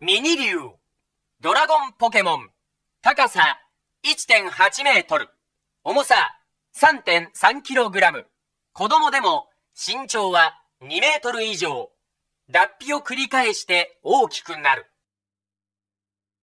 ミニ竜、ドラゴンポケモン、高さ1.8メートル、重さ3.3キログラム、子供でも身長は2メートル以上、脱皮を繰り返して大きくなる。